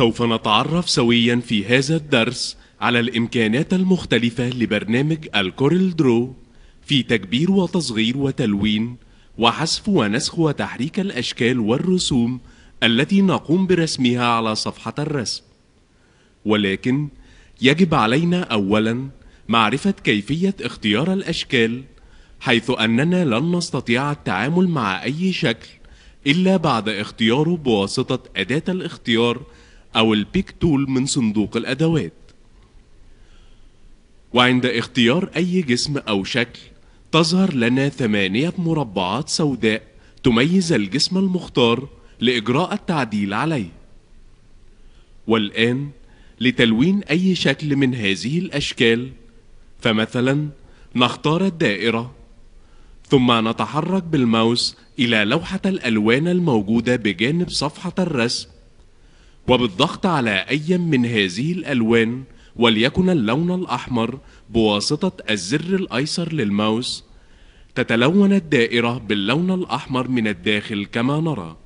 سوف نتعرف سويا في هذا الدرس على الإمكانات المختلفة لبرنامج الكورل درو في تكبير وتصغير وتلوين وحذف ونسخ وتحريك الأشكال والرسوم التي نقوم برسمها على صفحة الرسم ولكن يجب علينا أولا معرفة كيفية اختيار الأشكال حيث أننا لن نستطيع التعامل مع أي شكل إلا بعد اختياره بواسطة أداة الاختيار أو البيك تول من صندوق الأدوات وعند اختيار أي جسم أو شكل تظهر لنا ثمانية مربعات سوداء تميز الجسم المختار لإجراء التعديل عليه والآن لتلوين أي شكل من هذه الأشكال فمثلا نختار الدائرة ثم نتحرك بالماوس إلى لوحة الألوان الموجودة بجانب صفحة الرسم وبالضغط على أي من هذه الألوان وليكن اللون الأحمر بواسطة الزر الأيسر للماوس تتلون الدائرة باللون الأحمر من الداخل كما نرى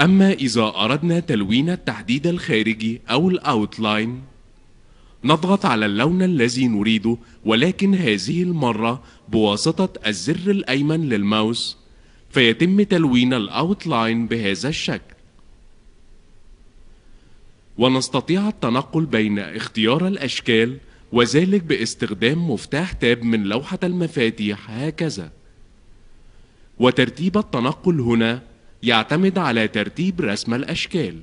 أما إذا أردنا تلوين التحديد الخارجي أو الأوتلاين نضغط على اللون الذي نريده ولكن هذه المرة بواسطة الزر الأيمن للماوس فيتم تلوين الأوتلاين بهذا الشكل ونستطيع التنقل بين اختيار الأشكال وذلك باستخدام مفتاح تاب من لوحة المفاتيح هكذا وترتيب التنقل هنا يعتمد على ترتيب رسم الأشكال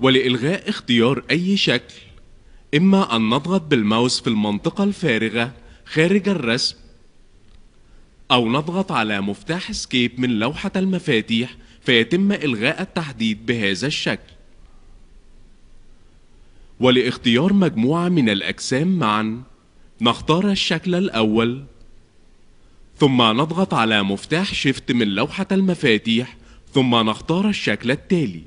ولإلغاء اختيار أي شكل إما أن نضغط بالماوس في المنطقة الفارغة خارج الرسم أو نضغط على مفتاح سكيب من لوحة المفاتيح فيتم إلغاء التحديد بهذا الشكل ولاختيار مجموعة من الأجسام معا نختار الشكل الأول ثم نضغط على مفتاح شيفت من لوحة المفاتيح ثم نختار الشكل التالي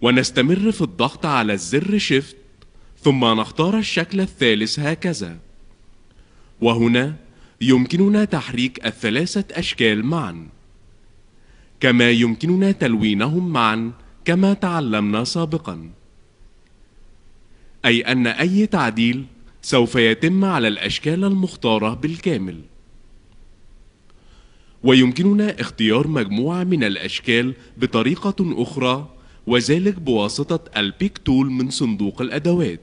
ونستمر في الضغط على الزر شيفت ثم نختار الشكل الثالث هكذا وهنا يمكننا تحريك الثلاثة أشكال معاً كما يمكننا تلوينهم معا كما تعلمنا سابقا أي أن أي تعديل سوف يتم على الأشكال المختارة بالكامل ويمكننا اختيار مجموعة من الأشكال بطريقة أخرى وذلك بواسطة البيك تول من صندوق الأدوات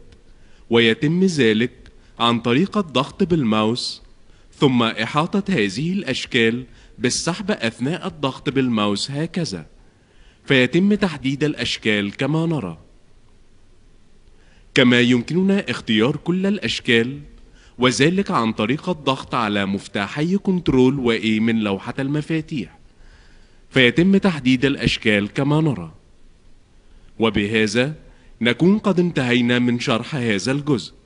ويتم ذلك عن طريق الضغط بالماوس ثم إحاطة هذه الأشكال بالسحب أثناء الضغط بالماوس هكذا فيتم تحديد الأشكال كما نرى كما يمكننا اختيار كل الأشكال وذلك عن طريق الضغط على مفتاحي كنترول و من لوحة المفاتيح فيتم تحديد الأشكال كما نرى وبهذا نكون قد انتهينا من شرح هذا الجزء